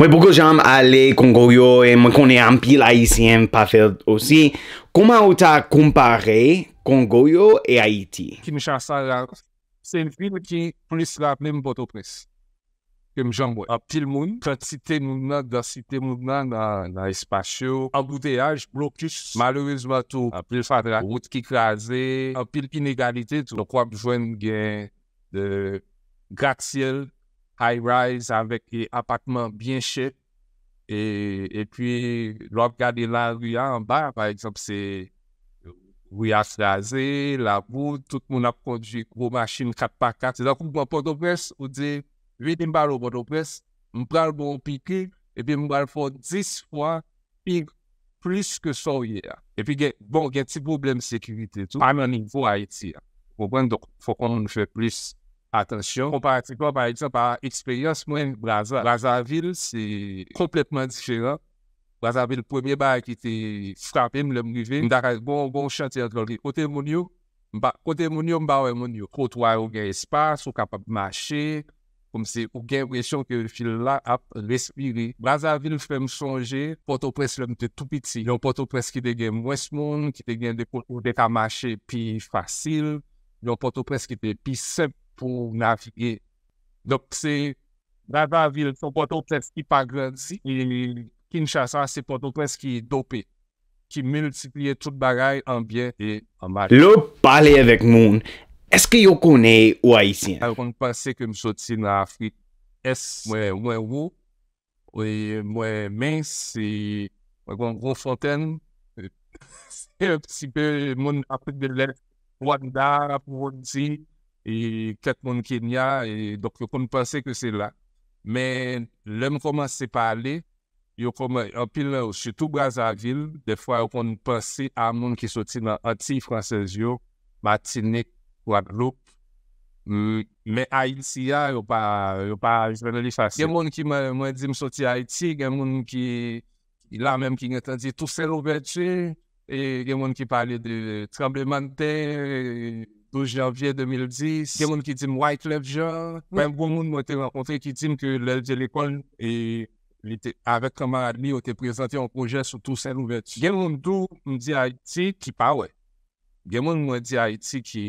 Mwen boko jam ale Kongoyo e mwen konen anpil Haitien paferd osi, koman ou ta kumpare Kongoyo e Haiti? Kin chansa la, senpil wè ki ponis la nem botopnes, kem jam wè. A pil moun, kwen site moun nan, da site moun nan, nan espasyon, avloudeyaj, blokus, malowez wè tou, apil fadra, wout ki kaze, apil inegalite, lò kwa jwen gen de euh, Gaxiel, high-rise, avek apatman byen chè. E, e pwi, lop gade la rüya an ba, pa eksep se, wye aslaze, la vou, tout moun ap kondji, kou machin kat pa kat. Se lakou mwen bò bò do pres, ou de, vye mwen bò bò do pres, mwen pral moun piki, e pwen mwen fò 10 fwa, pig, plis ke so yè. E pi gen, bon gen ti problem sekirite, pa mè nivou a eti. Fokon moun fwe plis, Atensyon, kompatekwa ba edisyon pa eksperyans mwen Brazaville. Brazaville, se kompletman dikjera. Brazaville, premye ba ki te strapem lem rive. Mda ka bon, bon chante yon glori. Kote moun yo, mba. Kote moun yo, mba wè moun yo. Kotwa ou gen espas, ou kapap mache. Komse ou gen wèchon ke fil la ap respiri. Brazaville fem sonje, potopres lem te tou piti. Yon potopres ki de gen mwes moun, ki de gen de potopres de ta mache pi fasil. Yon potopres ki de pi semp. pou nan Afriki. Dok se, nan nan vil, se poto preski pagran si, kin chasa se poto preski dope, ki multiplye tout bagay anbyen e amal. Lo pale avek moun, eske yo kone ou Haitien? Al kon pase kem sot si nan Afriki, es mwen wou, mwen mens, e mwen gwan gro fonten, se pe moun apri de lè, wad mda ap wou di, si moun apri de lè, E ket moun ki nye, dok yo kon prase ki se la. Men, lèm koman se pale, yo koman, apil nou, se tou Brazaville, defwa yo kon prase a moun ki soti nan ati fransez yo, Matinik, Wadlouk, mm, men a il si ya, yo pa, yo pa jvene li fase. Gen moun ki mwen zim soti a iti, gen moun ki la mèm ki nye tanzi, tou se lou bèche, e gen moun ki pale de tremblemente, 12 janvye 2010, genmoun ki di m waj klevja. Pèm bon moun mwen te renkontre ki di m ke lèl de l'ekol e avèk kama Adli o te prezante yon proje sou tou sen l'ouverture. Genmoun mwen tou mwen di Haiti ki pa wè. Genmoun mwen di Haiti ki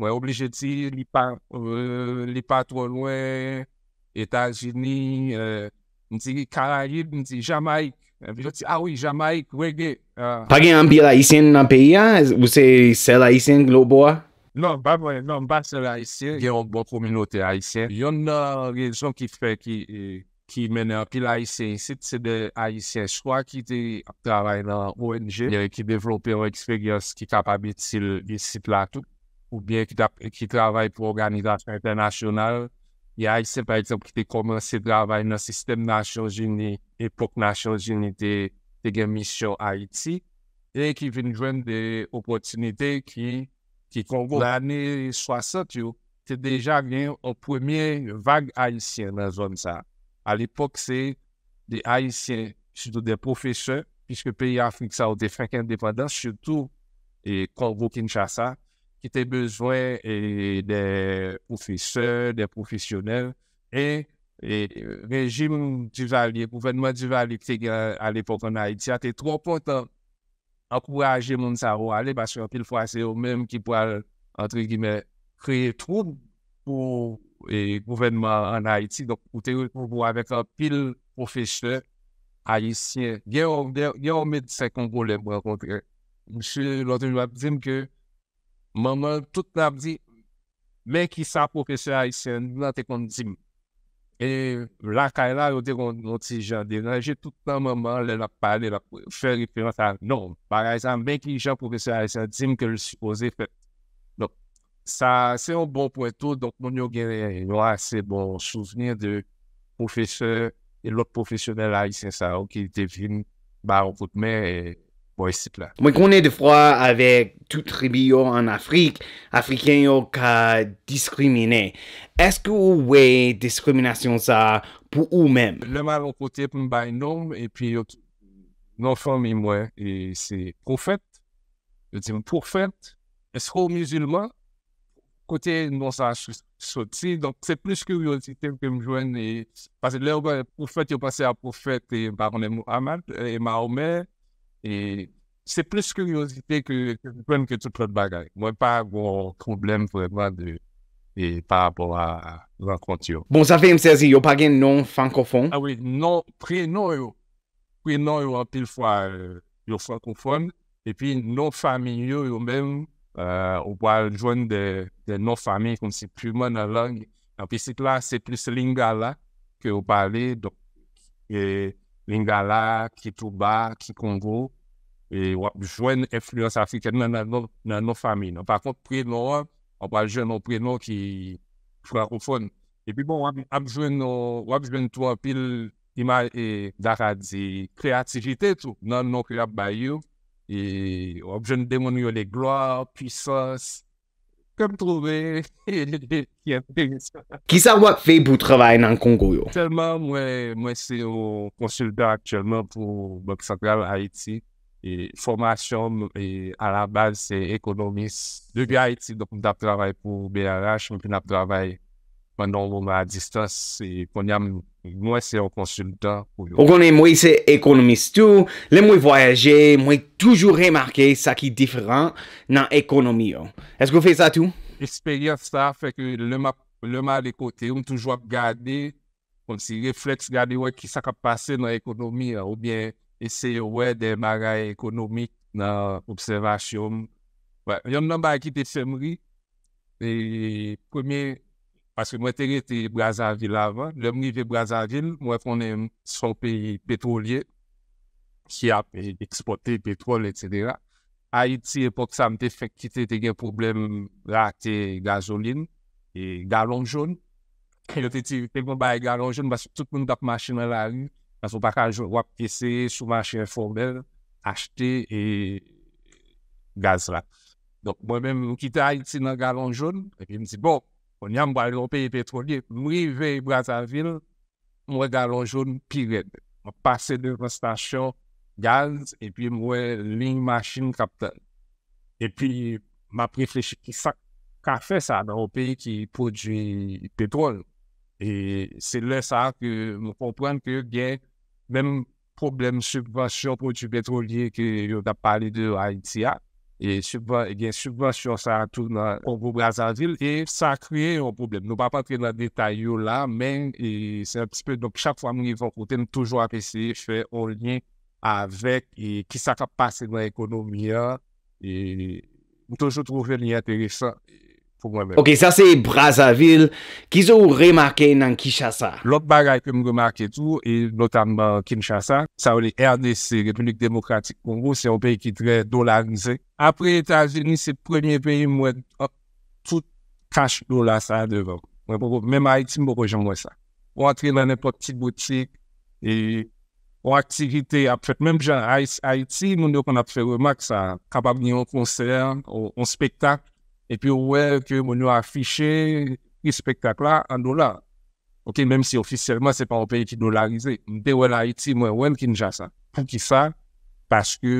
mwen oblije di li pa euh, tro lwen, Etasini, euh, mwen di Karayib, mwen di Jamaik. A wè, Jamaik, wè gè. Pagè yon bi la isen nan peyi, wè se la isen lò bo wè? Non, pas vrai. Non, pas seul haïtien. Il y a une bonne communauté haïtienne. Il y a une raison qui fait qui, qui mène un pile haïtien ici, c'est des haïtiens soit qui travaillent dans ONG, qui développent une expérience qui est capable de ici là tout, ou bien qui, qui travaillent pour l'organisation internationale. Il y a haïtiens, par exemple, qui ont commencé à travailler dans le système Nations Unies, époque Nations Unies, des missions Haïti, et qui viennent joindre des opportunités qui qui L'année 60, tu es déjà bien au première vague haïtienne dans la zone ça. À l'époque, c'est des haïtiens, surtout des professeurs, puisque le pays africain ça a été surtout et Congo-Kinshasa, qui était besoin et des professeurs, des professionnels, et le euh, régime du Valier, gouvernement du Valier, qui à l'époque en Haïti, était trop important Ankouraje moun sa ou ale basè an pil fwa se ou menm ki pou al entre gime kreye troub pou e gouvenman an Haiti. Donk ou te ou pou pou avek an pil profeseur Haitien. Ger ou med se Kongole mwen kontre. Mse Lodin Wap zim ke manman tout la vdi men ki sa profeseur Haitien nou nan te kont zim. E lakay la yote yon ti jan denanje tout nan maman lè lak pan lè lak fè repirantan anon. Par aizan, ben ki jan profeseur aizan, dizim ke lè si oze fè. Non, sa, se yon bon pwento, donk non yon gen yon ase bon souzni de profeseur e lop profesyonel aizan sa ou ki devine bar vout men e Moi, ici, là. Moi, connais de fois avec tout tribu en Afrique, africain qui discriminé. Est-ce que vous voyez discrimination ça pour vous-même? Le mal au côté, ben non, et puis femme et moi, et c'est prophète. Je dis prophète, est-ce qu'on musulman? Côté non, ça sorti. Donc, c'est plus curiosité que me joindre. Parce que là, prophète, il passé à prophète, et on est Mohamed, et Mahomet. E se plis kriyozite ke kwen ke tou prad bagay. Mwen pa avon problem pou evan de e, par apon a lakont yo. Bon, sa fe M. Serzy, yo pagin non-fankofon? A ah oui, non, pre non yo. Pre non yo apil fwa euh, yo fankofon. E pi non-famin yo yo men, ou wajon de non-famin kon si pli mwen alang. An pisik la, se plis linga la ke ou pale. E... Lingala, Kitu Ba, Kikongo, wap jwen efluens Afrikan nan nou fami nan. Par kont, pre nou wap, wap wap jwen nou pre nou ki chwa koufon. E pi bon, wap jwen nou, wap jwen tou apil ima e daradzi kreatijite tou nan nou kreati bayou. E wap jwen demon bon, yo le gloa, pisos. comme trouver Qui ça va faire pour travailler dans le Congo? Yo? Actuellement, moi, moi c'est au consultant actuellement pour Banque Centrale Haïti. Et formation à la base, c'est économiste depuis Haïti. Donc, je travaille pour BRH, je travaille mwen don loun mwen a distans, kon yam mwen se yon konsultant pou yon. O konen mwen se ekonomistou, lè mwen voyaje, mwen toujou remarke sa ki diferan nan ekonomiyo. Eskou fey sa tou? Eksperyans sa, fek lèman de kote yon toujou ap gade, kon si refleks gade wè ki sa ka pase nan ekonomiyo, ou bien ese yon wè demara ekonomik nan observasyon. Yon nan ba ki de semri, e koumye Paske mwen tere te Brazzaville avan. Lèm li ve Brazzaville, mwen fwene mwen sorpe petrolie ki ap eksporte petrole et sèdera. A iti epok sa mwen te fèk ki te te gen problem la te gazolin e galon joun. Kè e yote ti, kè mwen baye galon joun basi tout mwen tap masin mè la li. Basi wap kesè sou masin formel, achte e gaz la. Dok mwen mè mwen ki te a iti nan galon joun epi mwen ti bok E mwen yon mwa lè ou peyi petrolye, mwen mri ve yon Brasaville, mwen gwa galon joun piret. Mwen pase de prestasyon gaz, epi mwen mwen linj masyin kapten. Epi mwen prefleche ki sak ka fe sa nan ou peyi ki produ petrolye. E se lè sa ke mwen fòpren ke gen mwen problem subvasyon produ petrolye ki yon da pali de Haitia. Et eh subvention, ça a tourné au Brazzaville et ça a créé un problème. Nous ne pouvons pas entrer dans les détail là, mais c'est un petit peu. Donc, chaque fois que nous je fais un lien avec ce qui est passé dans l'économie et nous toujours trouver un lien intéressant. Ok, sa se Brazzaville. Kizou re marke nan Kinshasa? Lop bagay kem re marke tou, e notanman Kinshasa. Sa ou li er desi Republik Demokratik Kongo, se ou pey ki dre dolarize. Apre Etat Zini se premier pey mwen, oh, tout kache dolar sa devon. Mem Haiti mwen rejonwe sa. Ou atri nan ne poti boutik, ou aktivite ap fet. Mem jen Haiti, moun yo kon ap fe re marke sa kapap ni yo konser, o spektaf. epi ou wè ke moun yo affiche ki spektakla an dolar. Ok, mèm si ofisyeleman se pa wè wè ki dolarize, mdè wè la iti mwen wè wè ki nja sa. Pou ki sa, paske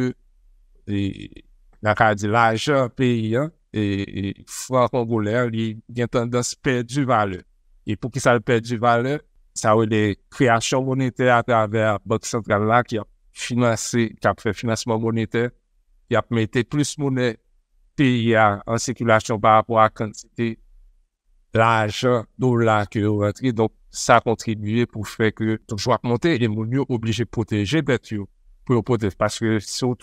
la ka di laje an peyi an e fran kongolè li gen tendans pey du vale. E pou ki sa pey du vale, sa wè de kriyasyon monete a traver Bok Sentralak ki ap finase, ki ap fè finansman monete ki ap mette plus mounet a en circulation par rapport à la quantité l'argent, dollars qui est Donc, ça a contribué pour faire que toujours choix monter et est mieux obligé de protéger pour protéger. Parce que si on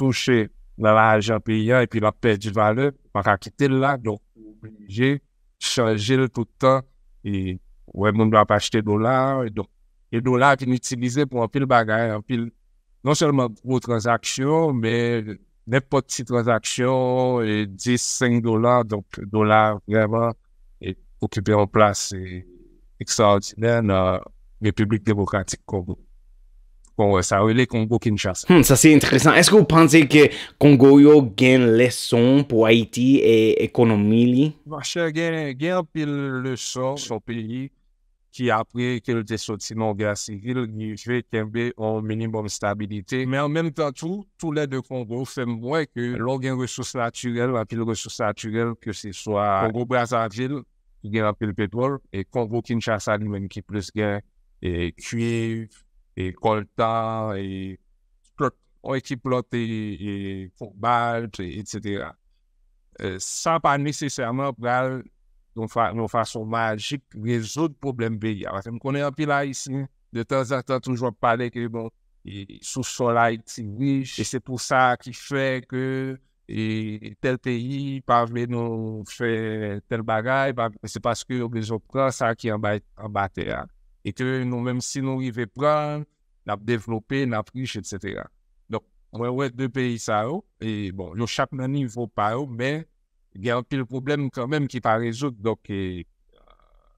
dans l'argent payant et puis la perte de valeur, on va quitter là. Donc, obligé de changer tout le temps. Et ouais, on doit pas acheter dollars. Et donc, les dollars qui sont utilisés pour un pile bagage, un pile, non seulement pour transactions, mais Bon, ne poti transaksyon, 10-5 dolar, dolar vreman, e okupè an plas ek saoutine nan Republik Demokratik Kongo. Bon, sa ou li Kongo kin chase. Hmm, sa si entresan. Eske ou panse ke Kongoyo gen leson pou Haiti e ekonomi li? Mache gen apil le son, son pilik. ki apre ke l de sotsinon gasi vil, ni fwe tembe o minimum stabilite. Men an menm tan tou, tou le de kongou, fem mwen ke lò gen resous naturel, apil resous naturel, ke se swa kongou brazavil, gen apil petol, e kongou kin chasa li men ki plus gen, e kuyev, e koltar, e sklok, oye ki ploti, e fok e balt, et se dera. E, San pa nise se amè bral, nou fason magik, rezo de problem beya. M konen api la isi, de tel zata toujou ap pale ke bon, sou sola iti wish, e se pou sa ki fwe ke, tel peyi, pa vle nou fwe tel bagay, se paske yo bezo pran sa ki anbate ya. E ke nou menm si nou i ve pran, nap devlope, nap wish, etsete. Donk, mwen wèk de peyi sa yo, e bon, yo chap nan nivou pa yo, oh, men, gen apil problem kwa menm ki pa rezout, doke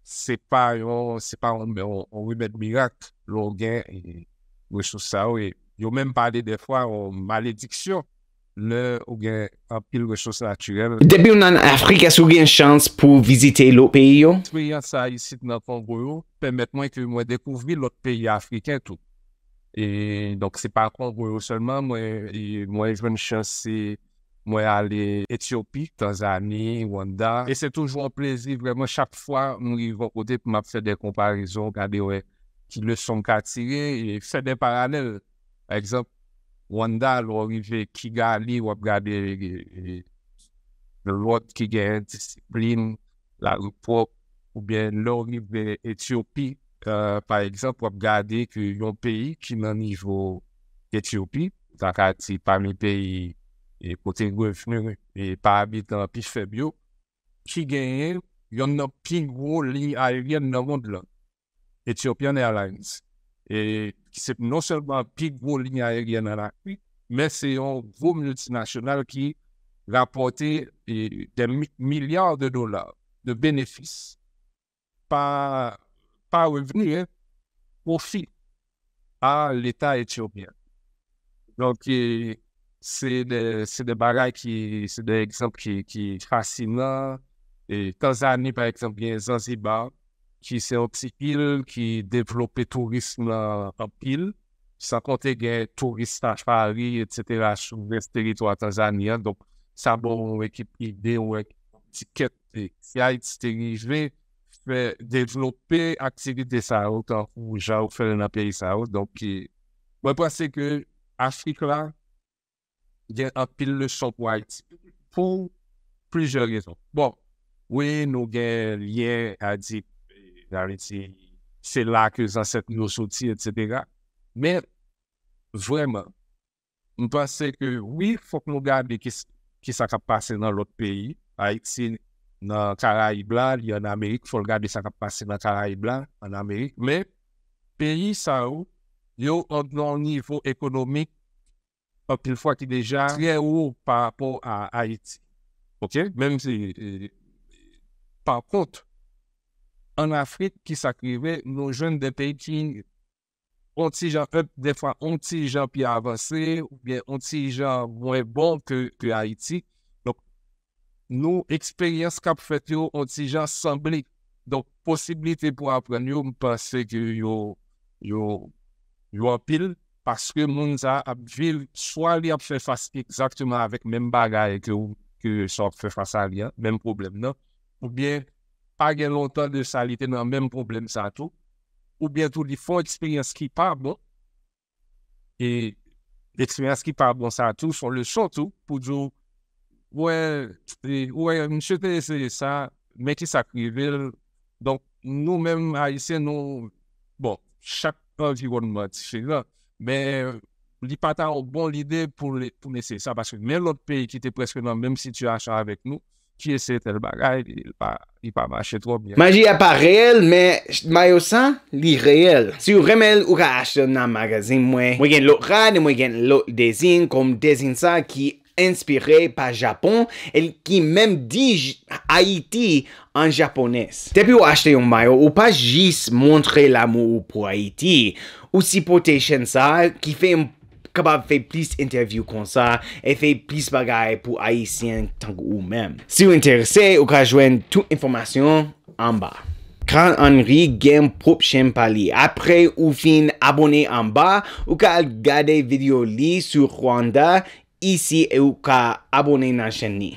se pa yo, se pa yo, on wè mèd mirak, lò gen resos sa ou, yo menm pale defwa o malediksyon, lò gen apil resos naturel. Depi ou nan Afrika, sou gen chans pou vizite lò peyi yo? Spreyan sa yisi nan kon Goyo, pèmèt mwen ki mwen dekouvri lòt peyi Afrika tout. E, donk se pa kon Goyo selman, mwen jwen chans se Mwen ale Etiopi, Tanzani, Wanda. E se toujou en plezi, vremen, chak fwa mwen rivo kote pou mwen ap fè de komparizon, kade wè ki lè son katire, fè de paralèl. Fè eksemp, Wanda, lò rive Kigali, wè ap gade lòt Kigali, Discipline, la Rupop, ou bè lò rive Etiopi, fè eksemp, wè ap gade ki yon peyi ki mè nivou Etiopi. Fè eksemp, wè ap gade ki yon peyi ki mè nivou Etiopi. Et pour tes revenus et par habitant, puis bio qui gagne, il y a une grosse ligne aérienne dans le monde, Ethiopian Airlines. Et c'est non seulement une grosse ligne aérienne en mais c'est une grosse multinationale qui rapporte des milliards de dollars de bénéfices par revenus, hein, profit à l'État éthiopien. Donc, c'est des des qui, c'est des exemples qui, qui fascinants. Et Tanzanie, par exemple, il y a Zanzibar, qui c'est un petit île qui développe le tourisme en pile. Sans compter les touristes à Paris, etc., sur le territoire tanzanien. Donc, ça, bon, une équipe idée, une étiquette qui a été fait développer l'activité ça, autant que j'ai fait dans pays ça. Donc, je pense que l'Afrique, là, gen bon, apil le shopwa iti pou prije rezon. Bon, we nou gen liye a di se lakè zasek nou soti, etc. Me, vreman, mpase ke, oui, fok nou gade ki sa ka pase nan lot peyi, a yik si nan karayi blan, yon Amerik, fok gade sa ka pase nan karayi blan, an Amerik, me, peyi sa ou, yo an nou nivou ekonomik apil fwa ki deja tre ou par rapport a Haiti. Ok, menm si... Euh, par kont, an Afrique ki sa krive, nou joun de Pekin, onti jan, ep, defan, onti jan pi avanse, ou bien, onti jan mwen bon ki Haiti. Nou, eksperyens kap fwekyo, onti jan sambli. Don, posibilite pou apren yo, mpase ki yo apil, paske moun za ap vil swa li ap fe fasi ekzaktouman avèk men bagay ki sou fe fasi a li an, men problem nan. Ou bien, pa gen lontan de sa li ten an men problem sa tou. Ou bien, tou li fon eksperyans ki par bon. E, eksperyans ki par bon sa tou, son le chotou, poudjou wè, wè, e, mwen chete esere sa, meti sa krivel, nou men a yese nou, bon, chak pa di won mwen ti chen nan, Mais il n'y a pas de bonne idée pour, pour laisser ça. Parce que même l'autre pays qui était presque dans la même situation avec nous, qui essaie tel bagage, il n'y pas marché trop bien. magie il pas réelle, mais Mayo San, il est réel. Si vous remettez, vous acheter dans le magasin. Moi, j'ai l'autre et moi, j'ai l'autre comme dessin ça qui inspiré par Japon et qui même dit Haïti en japonais. Depuis ou acheter un maillot, ou pas juste montrer l'amour pour Haïti, ou supporter ça qui fait un capable faire plus d'interviews comme ça et fait plus de choses pour Haïtiens tant que vous-même. Si vous êtes intéressé, vous pouvez joindre toute information en bas. Quand Henry Game propre chaîne Après, ou fin abonné en bas, ou pouvez regarder vidéo sur Rwanda ici euka ou qu'à chaîne.